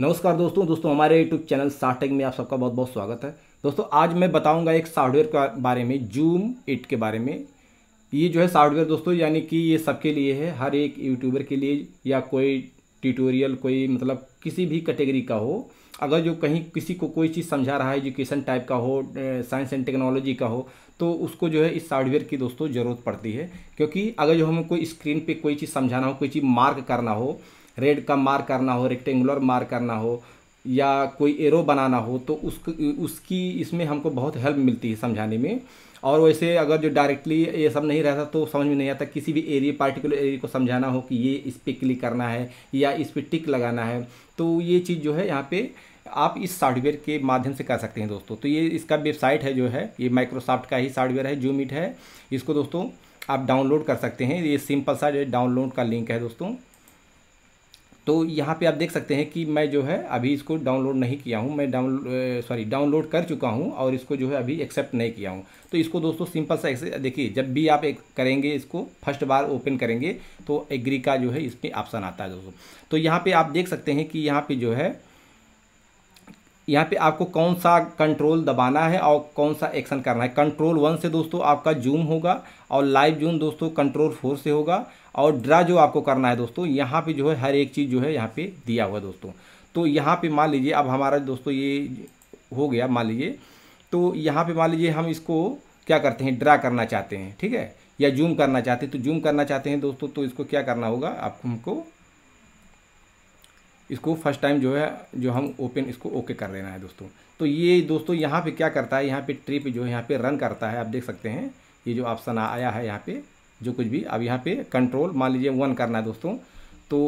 नमस्कार दोस्तों दोस्तों हमारे यूट्यूब चैनल साटेक में आप सबका बहुत बहुत स्वागत है दोस्तों आज मैं बताऊंगा एक सॉफ्टवेयर के बारे में जूम इट के बारे में ये जो है सॉफ्टवेयर दोस्तों यानी कि ये सबके लिए है हर एक यूट्यूबर के लिए या कोई ट्यूटोरियल कोई मतलब किसी भी कैटेगरी का हो अगर जो कहीं किसी को कोई चीज़ समझा रहा है एजुकेशन टाइप का हो साइंस एंड टेक्नोलॉजी का हो तो उसको जो है इस सॉफ्टवेयर की दोस्तों ज़रूरत पड़ती है क्योंकि अगर जो हमें कोई स्क्रीन पे कोई चीज़ समझाना हो कोई चीज़ मार्क करना हो रेड का मार्क करना हो रेक्टेंगुलर मार्क करना हो या कोई एरो बनाना हो तो उस उसकी इसमें हमको बहुत हेल्प मिलती है समझाने में और वैसे अगर जो डायरेक्टली ये सब नहीं रहता तो समझ में नहीं आता किसी भी एरिया पार्टिकुलर एरिया को समझाना हो कि ये इस पर क्लिक करना है या इस पर टिक लगाना है तो ये चीज़ जो है यहाँ पे आप इस सॉफ्टवेयर के माध्यम से कर सकते हैं दोस्तों तो ये इसका वेबसाइट है जो है ये माइक्रोसॉफ्ट का ही सॉफ्टवेयर है जूमिट है इसको दोस्तों आप डाउनलोड कर सकते हैं ये सिंपल सा डाउनलोड का लिंक है दोस्तों तो यहाँ पे आप देख सकते हैं कि मैं जो है अभी इसको डाउनलोड नहीं किया हूँ मैं डाउन सॉरी डाउनलोड कर चुका हूँ और इसको जो है अभी एक्सेप्ट नहीं किया हूँ तो इसको दोस्तों सिंपल सा देखिए जब भी आप एक करेंगे इसको फर्स्ट बार ओपन करेंगे तो एग्री का जो है इस पर ऑप्शन आता है दोस्तों तो यहाँ पर आप देख सकते हैं कि यहाँ पर जो है यहाँ पे आपको कौन सा कंट्रोल दबाना है और कौन सा एक्शन करना है कंट्रोल वन से दोस्तों आपका जूम होगा और लाइव जूम दोस्तों कंट्रोल फोर से होगा और ड्रा जो आपको करना है दोस्तों यहाँ पे जो है हर एक चीज़ जो है यहाँ पे दिया हुआ है दोस्तों तो यहाँ पे मान लीजिए अब हमारा दोस्तों ये हो गया मान लीजिए तो यहाँ पे मान लीजिए हम इसको क्या करते हैं ड्रा करना चाहते हैं ठीक है या जूम करना चाहते हैं तो जूम करना चाहते हैं दोस्तों तो इसको क्या करना होगा आपको हमको इसको फर्स्ट टाइम जो है जो हम ओपन इसको ओके कर लेना है दोस्तों तो ये दोस्तों यहाँ पे क्या करता है यहाँ पे ट्री पे जो है यहाँ पे रन करता है आप देख सकते हैं ये जो ऑप्शन आया है यहाँ पे जो कुछ भी अब यहाँ पे कंट्रोल मान लीजिए वन करना है दोस्तों तो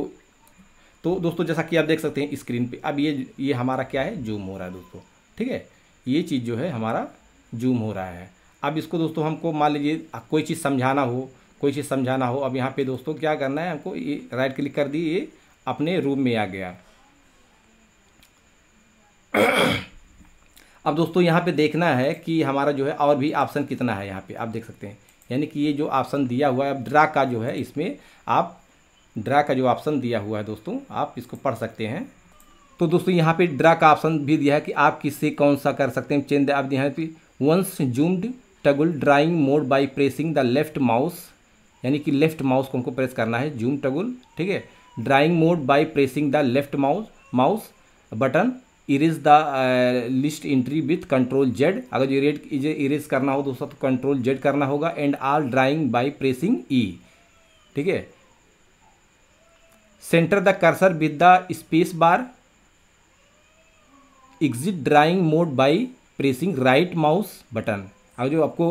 तो दोस्तों जैसा कि आप देख सकते हैं स्क्रीन पे अब ये ये हमारा क्या है जूम हो रहा है दोस्तों ठीक है ये चीज़ जो है हमारा जूम हो रहा है अब इसको दोस्तों हमको मान लीजिए कोई चीज़ समझाना हो कोई चीज़ समझाना हो अब यहाँ पे दोस्तों क्या करना है हमको ये राइट क्लिक कर दिए ये अपने रूम में आ गया अब दोस्तों यहाँ पे देखना है कि हमारा जो है और भी ऑप्शन कितना है यहाँ पे आप देख सकते हैं यानी कि ये जो ऑप्शन दिया हुआ है अब ड्रा का जो है इसमें आप ड्रा का जो ऑप्शन दिया हुआ है दोस्तों आप इसको पढ़ सकते हैं तो दोस्तों यहाँ पे ड्रा का ऑप्शन भी दिया है कि आप किससे कौन सा कर सकते हैं चेंज आप यहाँ पे once zoomed toggle drawing mode by pressing the left mouse यानी कि लेफ्ट माउस को हमको प्रेस करना है जूम टगुल ठीक है drawing mode by pressing the left mouse mouse button erase the list entry with control Z अगर जो इजे इरेज करना हो दोस्तों तो कंट्रोल जेड करना होगा and all drawing by pressing E ठीक है center the cursor with the space bar exit drawing mode by pressing right mouse button अगर जो आपको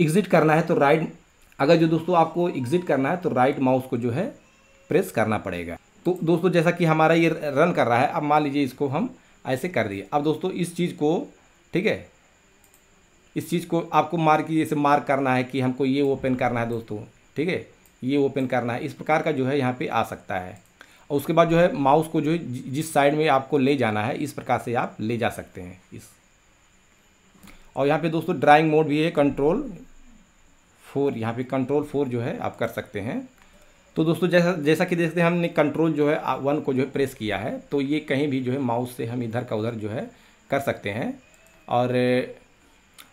एग्जिट करना है तो राइट अगर जो दोस्तों आपको एग्जिट करना है तो राइट माउस को जो है प्रेस करना पड़ेगा तो दोस्तों जैसा कि हमारा ये रन कर रहा है अब मान लीजिए इसको हम ऐसे कर दिए अब दोस्तों इस चीज़ को ठीक है इस चीज़ को आपको मार्क जैसे मार्क करना है कि हमको ये ओपन करना है दोस्तों ठीक है ये ओपन करना है इस प्रकार का जो है यहाँ पे आ सकता है और उसके बाद जो है माउस को जो है जिस साइड में आपको ले जाना है इस प्रकार से आप ले जा सकते हैं इस और यहाँ पे दोस्तों ड्राइंग मोड भी है कंट्रोल फोर यहाँ पे कंट्रोल फोर जो है आप कर सकते हैं तो दोस्तों जैसा जैसा कि देखते हैं हमने कंट्रोल जो है वन को जो है प्रेस किया है तो ये कहीं भी जो है माउस से हम इधर का उधर जो है कर सकते हैं और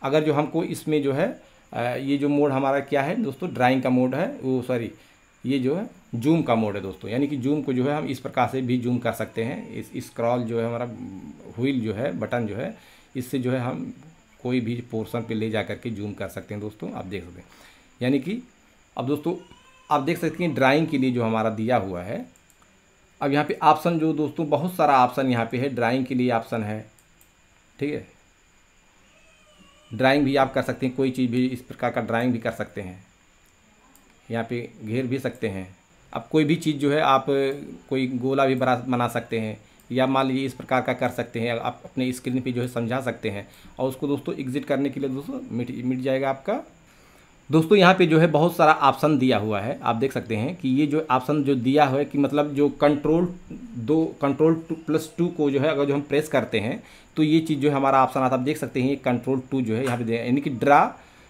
अगर जो हमको इसमें जो है ये जो मोड हमारा क्या है दोस्तों ड्राइंग का मोड है वो सॉरी ये जो है जूम का मोड है दोस्तों यानी कि जूम को जो है हम इस प्रकार से भी जूम कर सकते हैं इस स्क्रॉल जो है हमारा व्हील जो है बटन जो है इससे जो है हम कोई भी पोर्शन पे ले जा करके जूम कर सकते हैं दोस्तों आप देख सकते हैं यानी कि अब दोस्तों आप देख सकते हैं ड्राइंग के लिए जो हमारा दिया हुआ है अब यहाँ पे ऑप्शन जो दोस्तों बहुत सारा ऑप्शन यहाँ पे है ड्राइंग के लिए ऑप्शन है ठीक है ड्राइंग भी आप कर सकते हैं कोई चीज़ भी इस प्रकार का ड्राइंग भी कर सकते हैं यहाँ पे घेर भी सकते हैं अब कोई भी चीज़ जो है आप कोई गोला भी बना बना सकते हैं या मान लीजिए इस प्रकार का कर सकते हैं आप अपने स्क्रीन पर जो है समझा सकते हैं और उसको दोस्तों एग्ज़िट करने के लिए दोस्तों मिट मिट जाएगा आपका दोस्तों यहाँ पे जो है बहुत सारा ऑप्शन दिया हुआ है आप देख सकते हैं कि ये जो ऑप्शन जो दिया हुआ है कि मतलब जो कंट्रोल दो कंट्रोल टू प्लस टू को जो है अगर जो हम प्रेस करते हैं तो ये चीज़ जो है हमारा ऑप्शन आता आप देख सकते हैं ये कंट्रोल टू जो है यहाँ पे यानी कि ड्रा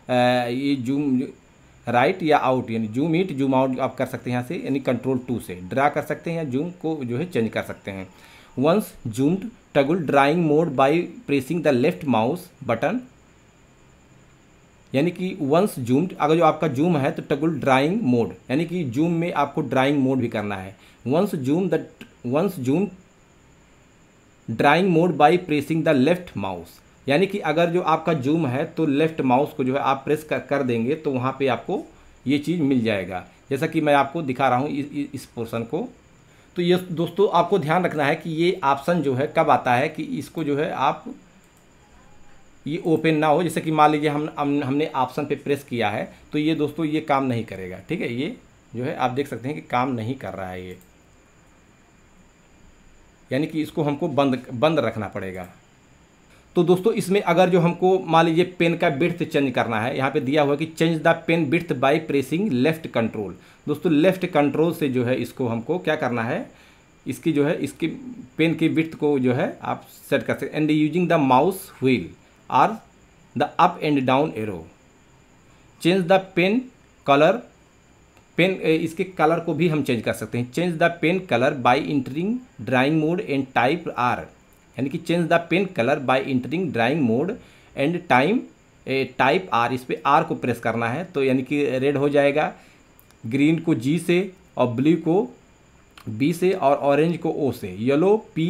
ये जूम राइट या आउट यानी जूम इट जूम आउट आप कर सकते हैं यहाँ से यानी कंट्रोल टू से ड्रा कर सकते हैं या जूम को जो है चेंज कर सकते हैं once zoomed toggle drawing mode by pressing the left mouse button यानी कि वंस जूम्ड अगर जो आपका जूम है तो टगुल ड्राइंग मोड यानी कि जूम में आपको ड्राइंग मोड भी करना है once zoom the once zoom drawing mode by pressing the left mouse यानी कि अगर जो आपका जूम है तो लेफ्ट माउस को जो है आप प्रेस कर, कर देंगे तो वहाँ पे आपको ये चीज़ मिल जाएगा जैसा कि मैं आपको दिखा रहा हूँ इस, इस पोर्सन को तो ये दोस्तों आपको ध्यान रखना है कि ये ऑप्शन जो है कब आता है कि इसको जो है आप ये ओपन ना हो जैसे कि मान लीजिए हम, हम हमने ऑप्शन पे प्रेस किया है तो ये दोस्तों ये काम नहीं करेगा ठीक है ये जो है आप देख सकते हैं कि काम नहीं कर रहा है ये यानी कि इसको हमको बंद बंद रखना पड़ेगा तो दोस्तों इसमें अगर जो हमको मान लीजिए पेन का बिर्थ चेंज करना है यहाँ पे दिया हुआ कि चेंज द पेन बिर्थ बाय प्रेसिंग लेफ्ट कंट्रोल दोस्तों लेफ्ट कंट्रोल से जो है इसको हमको क्या करना है इसकी जो है इसकी पेन की बिर्थ को जो है आप सेट कर सकते and using the mouse wheel or the up and down arrow change the pen colour pen इसके कलर को भी हम चेंज कर सकते हैं change the pen colour by entering drawing mode and type R यानी कि change the pen colour by entering drawing mode and time type R इस पर आर को प्रेस करना है तो यानी कि रेड हो जाएगा ग्रीन को जी से और ब्लू को बी से और ऑरेंज को ओ से येलो पी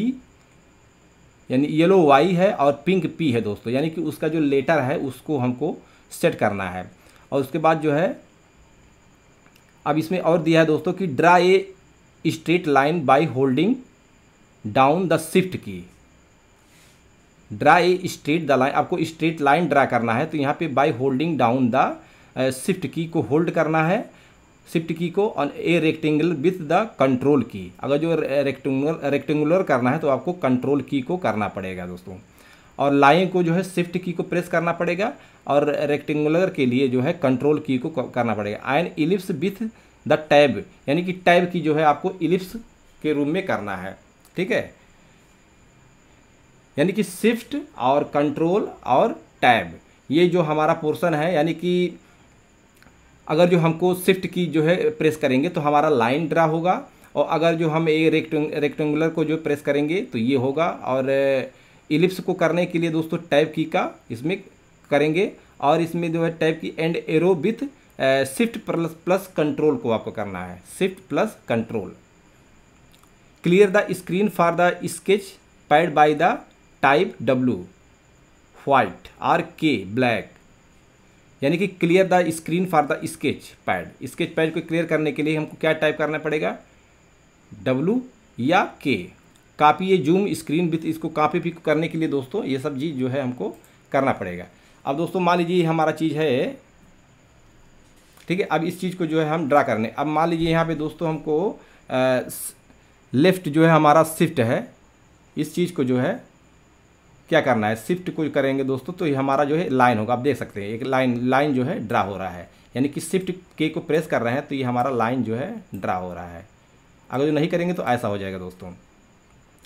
यानी येलो वाई है और पिंक पी है दोस्तों यानी कि उसका जो लेटर है उसको हमको सेट करना है और उसके बाद जो है अब इसमें और दिया है दोस्तों कि draw a straight line by holding down the shift key draw a straight the line आपको स्ट्रेट लाइन ड्रा करना है तो यहाँ पे by holding down the shift key को होल्ड करना है शिफ्ट की को और a rectangle with the control key अगर जो रेक्टेंगुलर रेक्टेंगुलर करना है तो आपको कंट्रोल की को करना पड़ेगा दोस्तों और लाइन को जो है शिफ्ट की को प्रेस करना पड़ेगा और रेक्टेंगुलर के लिए जो है कंट्रोल की को करना पड़ेगा and ellipse with the tab यानी कि टैब की जो है आपको इलिप्स के रूम में करना है ठीक है यानी कि शिफ्ट और कंट्रोल और टैब ये जो हमारा पोर्सन है यानी कि अगर जो हमको शिफ्ट की जो है प्रेस करेंगे तो हमारा लाइन ड्रा होगा और अगर जो हम ये रेक्टेंगुलर को जो प्रेस करेंगे तो ये होगा और इलिप्स eh, को करने के लिए दोस्तों टैब की का इसमें करेंगे और इसमें जो है tab key and arrow with shift plus plus control को आपको करना है shift plus control clear the screen for the sketch pad by the type W white or K black यानी कि clear the screen for the sketch pad sketch pad को क्लियर करने के लिए हमको क्या टाइप करना पड़ेगा डब्लू या के कापी ये जूम स्क्रीन विथ इसको कापी भी करने के लिए दोस्तों ये सब चीज़ जो है हमको करना पड़ेगा अब दोस्तों मान लीजिए हमारा चीज़ है ठीक है अब इस चीज़ को जो है हम ड्रा करने अब मान लीजिए यहाँ पे दोस्तों हमको लेफ्ट जो है हमारा शिफ्ट है इस चीज़ को जो है क्या करना है शिफ्ट को करेंगे दोस्तों तो ये हमारा जो है लाइन होगा आप देख सकते हैं एक लाइन लाइन जो है ड्रा हो रहा है यानी कि शिफ्ट के को प्रेस कर रहे हैं तो ये हमारा लाइन जो है ड्रा हो रहा है अगर जो नहीं करेंगे तो ऐसा हो जाएगा दोस्तों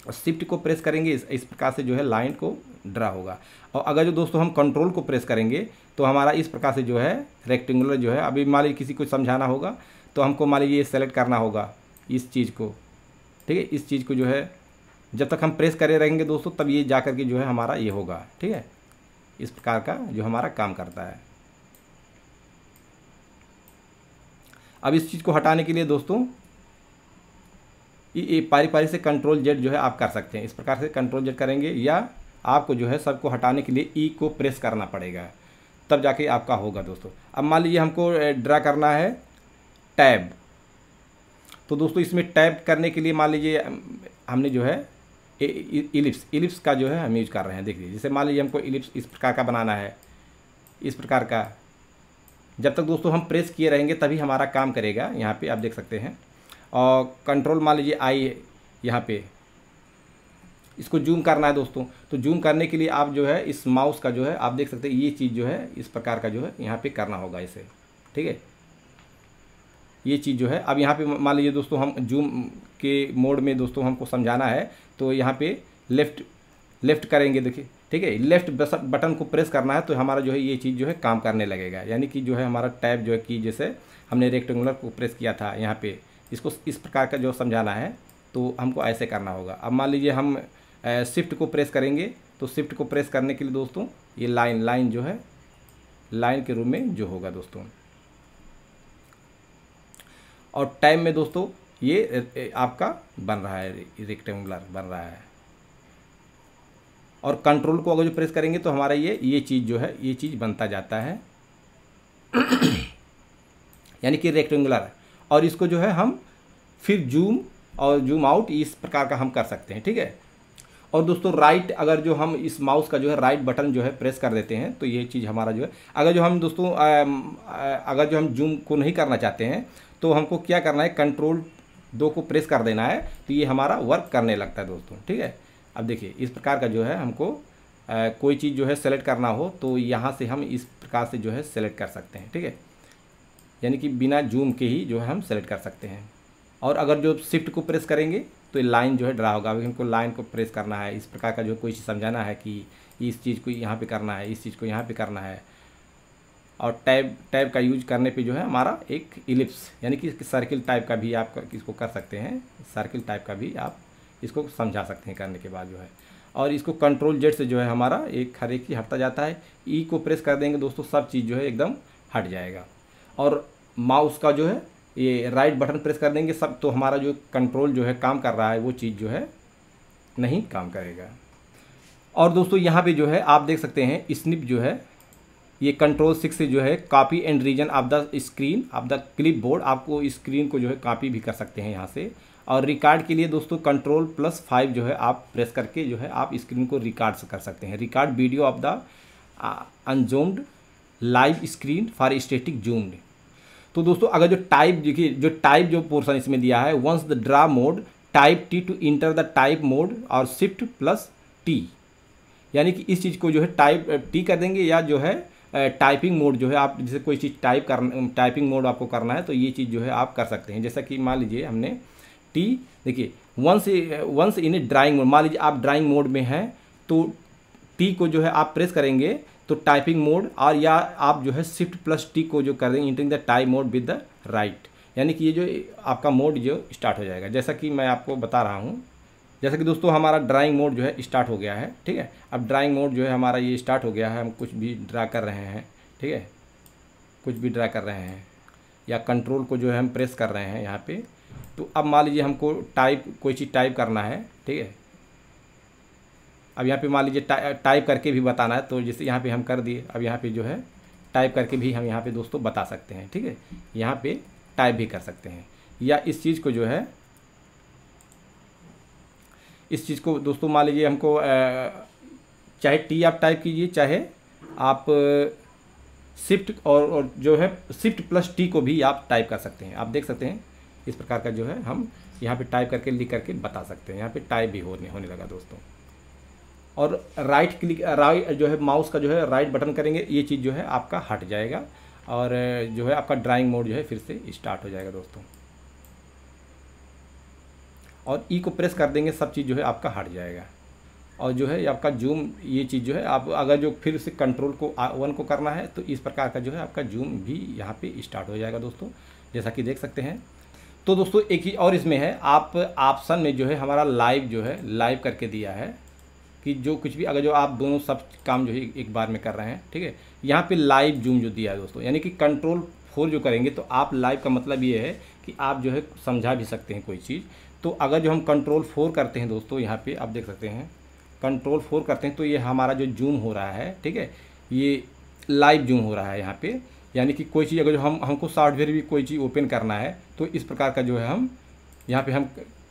और शिफ्ट को प्रेस करेंगे इस इस प्रकार से जो है लाइन को ड्रा होगा और अगर जो दोस्तों हम कंट्रोल को प्रेस करेंगे तो हमारा इस प्रकार से जो है रेक्टेंगुलर जो है अभी मान लीजिए किसी को समझाना होगा तो हमको मान लीजिए सेलेक्ट करना होगा इस चीज़ को ठीक है इस चीज़ को जो है जब तक हम प्रेस करे रहेंगे दोस्तों तब ये जा कर के जो है हमारा ये होगा ठीक है इस प्रकार का जो हमारा काम करता है अब इस चीज़ को हटाने के लिए दोस्तों ये पारी पारी से कंट्रोल जेड जो है आप कर सकते हैं इस प्रकार से कंट्रोल जेड करेंगे या आपको जो है सबको हटाने के लिए ई e को प्रेस करना पड़ेगा तब जाके आपका होगा दोस्तों अब मान लीजिए हमको ड्रा करना है टैब तो दोस्तों इसमें टैब करने के लिए मान लीजिए हमने जो है इलिप्स इलिप्स का जो है हम यूज कर रहे हैं देखिए जैसे मान लीजिए हमको इलिप्स इस प्रकार का बनाना है इस प्रकार का जब तक दोस्तों हम प्रेस किए रहेंगे तभी हमारा काम करेगा यहाँ पे आप देख सकते हैं और कंट्रोल मान लीजिए आई यहाँ पे इसको जूम करना है दोस्तों तो जूम करने के लिए आप जो है इस माउस का जो है आप देख सकते हैं ये चीज़ जो है इस प्रकार का जो है यहाँ पे करना होगा इसे ठीक है ये चीज़ जो है अब यहाँ पे मान लीजिए दोस्तों हम जूम के मोड में दोस्तों हमको समझाना है तो यहाँ पे लेफ़्ट लेफ़्ट करेंगे देखिए ठीक है लेफ़्ट बटन को प्रेस करना है तो हमारा जो है ये चीज़ जो है काम करने लगेगा यानी कि जो है हमारा टैब जो है कि जैसे हमने रेक्टेंगुलर को प्रेस किया था यहाँ पर इसको इस प्रकार का जो समझाना है तो हमको ऐसे करना होगा अब मान लीजिए हम शिफ्ट को प्रेस करेंगे तो शिफ्ट को प्रेस करने के लिए दोस्तों ये लाइन लाइन जो है लाइन के रूप में जो होगा दोस्तों और टाइम में दोस्तों ये आपका बन रहा है रेक्टेंगुलर बन रहा है और कंट्रोल को अगर जो प्रेस करेंगे तो हमारा ये ये चीज़ जो है ये चीज़ बनता जाता है यानी कि रेक्टेंगुलर और इसको जो है हम फिर जूम और जूम आउट इस प्रकार का हम कर सकते हैं ठीक है और दोस्तों राइट अगर जो हम इस माउस का जो है राइट बटन जो है प्रेस कर देते हैं तो ये चीज़ हमारा जो है अगर जो हम दोस्तों अगर जो हम जूम को नहीं करना चाहते हैं तो हमको क्या करना है कंट्रोल दो को प्रेस कर देना है तो ये हमारा वर्क करने लगता है दोस्तों ठीक है अब देखिए इस प्रकार का जो है हमको आ, कोई चीज़ जो है सेलेक्ट करना हो तो यहाँ से हम इस प्रकार से जो है सेलेक्ट कर सकते हैं ठीक है यानी कि बिना जूम के ही जो है हम सेलेक्ट कर सकते हैं और अगर जो शिफ्ट को प्रेस करेंगे तो लाइन जो है ड्रा होगा अभी हमको लाइन को प्रेस करना है इस प्रकार का जो कोई समझाना है कि इस चीज़ को यहाँ पे करना है इस चीज़ को यहाँ पे करना है और टैब टैब का यूज करने पे जो है हमारा एक इलिप्स यानी कि सर्किल टाइप का भी आप इसको कर सकते हैं सर्किल टाइप का भी आप इसको समझा सकते हैं करने के बाद जो है और इसको कंट्रोल जेड से जो है हमारा एक हर एक ही हटता जाता है ई e को प्रेस कर देंगे दोस्तों सब चीज़ जो है एकदम हट जाएगा और माउस का जो है ये राइट बटन प्रेस कर देंगे सब तो हमारा जो कंट्रोल जो है काम कर रहा है वो चीज़ जो है नहीं काम करेगा और दोस्तों यहाँ पे जो है आप देख सकते हैं स्निप जो है ये कंट्रोल सिक्स से जो है copy and region of the screen of the clipboard आपको स्क्रीन को जो है कॉपी भी कर सकते हैं यहाँ से और रिकॉर्ड के लिए दोस्तों कंट्रोल प्लस फाइव जो है आप प्रेस करके जो है आप स्क्रीन को रिकॉर्ड कर सकते हैं record video of the unzoomed live screen for static zoomed तो दोस्तों अगर जो टाइप देखिए जो टाइप जो पोर्सन इसमें दिया है once the draw mode type T to enter the type mode और शिफ्ट प्लस टी यानी कि इस चीज़ को जो है टाइप टी कर देंगे या जो है टाइपिंग मोड जो है आप जैसे कोई चीज़ टाइप कर टाइपिंग मोड आपको करना है तो ये चीज़ जो है आप कर सकते हैं जैसा कि मान लीजिए हमने टी देखिए once once in a drawing mode मान लीजिए आप ड्राइंग मोड में हैं तो टी को जो है आप प्रेस करेंगे तो टाइपिंग मोड और या आप जो है शिफ्ट प्लस टी को जो कर देंगे entering the type mode with the right यानी कि ये जो आपका मोड जो स्टार्ट हो जाएगा जैसा कि मैं आपको बता रहा हूँ जैसे कि दोस्तों हमारा ड्राइंग मोड जो है स्टार्ट हो गया है ठीक है अब ड्राइंग मोड जो है हमारा ये स्टार्ट हो गया है हम कुछ भी ड्रा कर रहे हैं ठीक है कुछ भी ड्रा कर रहे हैं या कंट्रोल को जो है हम प्रेस कर रहे हैं यहाँ पर तो अब मान लीजिए हमको टाइप कोई चीज़ टाइप करना है ठीक है अब यहाँ पे मान लीजिए टा, टाइप करके भी बताना है तो जैसे यहाँ पे हम कर दिए अब यहाँ पे जो है टाइप करके भी हम यहाँ पे दोस्तों बता सकते हैं ठीक है यहाँ पे टाइप भी कर सकते हैं या इस चीज़ को जो है इस चीज़ को दोस्तों मान लीजिए हमको चाहे टी आप टाइप कीजिए चाहे आप शिफ्ट और, और जो है शिफ्ट प्लस टी को भी आप टाइप कर सकते हैं आप देख सकते हैं इस प्रकार का जो है हम यहाँ पे टाइप करके लिख करके बता सकते हैं यहाँ पे टाइप भी होने होने लगा दोस्तों और राइट क्लिक राइट जो है माउस का जो है राइट बटन करेंगे ये चीज़ जो है आपका हट जाएगा और जो है आपका ड्राइंग मोड जो है फिर से स्टार्ट हो जाएगा दोस्तों और ई e को प्रेस कर देंगे सब चीज़ जो है आपका हट जाएगा और जो है आपका जूम ये चीज़ जो है आप अगर जो फिर से कंट्रोल को वन को करना है तो इस प्रकार का जो है आपका जूम भी यहाँ पे स्टार्ट हो जाएगा दोस्तों जैसा कि देख सकते हैं तो दोस्तों एक ही और इसमें है आप ऑप्शन में जो है हमारा लाइव जो है लाइव करके दिया है कि जो कुछ भी अगर जो आप दोनों सब काम जो है एक बार में कर रहे हैं ठीक है यहाँ पर लाइव जूम जो दिया है दोस्तों यानी कि कंट्रोल फोर जो करेंगे तो आप लाइव का मतलब ये है कि आप जो है समझा भी सकते हैं कोई चीज़ तो अगर जो हम कंट्रोल फोर करते हैं दोस्तों यहाँ पे आप देख सकते हैं कंट्रोल फोर करते हैं तो ये हमारा जो जूम हो रहा है ठीक है ये लाइव जूम हो रहा है यहाँ पे यानी कि कोई चीज़ अगर जो हम हमको सॉफ्टवेयर भी कोई चीज़ ओपन करना है तो इस प्रकार का जो है हम यहाँ पे हम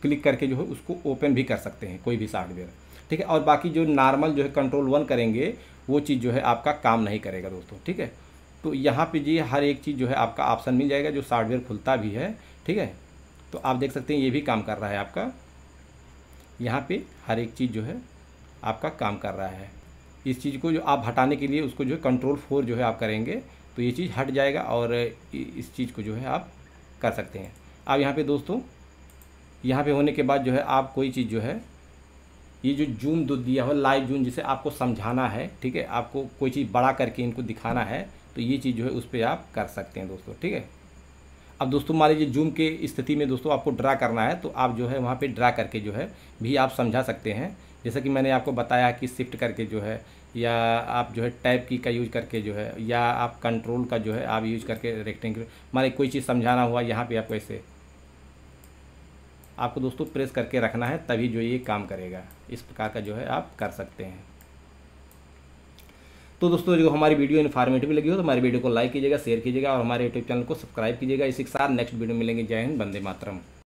क्लिक करके जो है उसको ओपन भी कर सकते हैं कोई भी सॉफ्टवेयर ठीक है और बाकी जो नॉर्मल जो है कंट्रोल वन करेंगे वो चीज़ जो है आपका काम नहीं करेगा दोस्तों ठीक है तो यहाँ पर जी हर एक चीज़ जो है आपका ऑप्शन मिल जाएगा जो सॉफ्टवेयर खुलता भी है ठीक है तो आप देख सकते हैं ये भी काम कर रहा है आपका यहाँ पे हर एक चीज़ जो है आपका काम कर रहा है इस चीज़ को जो आप हटाने के लिए उसको जो है कंट्रोल फोर जो है आप करेंगे तो ये चीज़ हट जाएगा और इस चीज़ को जो है आप कर सकते हैं अब यहाँ पे दोस्तों यहाँ पे होने के बाद जो है आप कोई चीज़ जो है ये जो जूम दो दिया हुआ लाइव जूम जिसे आपको समझाना है ठीक है आपको कोई चीज़ बड़ा करके इनको दिखाना है तो ये चीज़ जो है उस पर आप कर सकते हैं दोस्तों ठीक है अब दोस्तों मान लीजिए जूम के स्थिति में दोस्तों आपको ड्रा करना है तो आप जो है वहाँ पे ड्रा करके जो है भी आप समझा सकते हैं जैसा कि मैंने आपको बताया कि शिफ्ट करके जो है या आप जो है टाइप की का यूज करके जो है या आप कंट्रोल का जो है आप यूज करके रेक्टेंगल मारे कोई चीज़ समझाना हुआ यहाँ पे आप कैसे आपको दोस्तों प्रेस करके रखना है तभी जो ये काम करेगा इस प्रकार का जो है आप कर सकते हैं तो दोस्तों जो हमारी वीडियो इन्फॉर्मेटिव लगी हो तो हमारी वीडियो को लाइक कीजिएगा शेयर कीजिएगा और हमारे यूट्यूब चैनल को सब्सक्राइब कीजिएगा इसी के साथ नेक्स्ट वीडियो मिलेंगे जय हिंद बंदे मातरम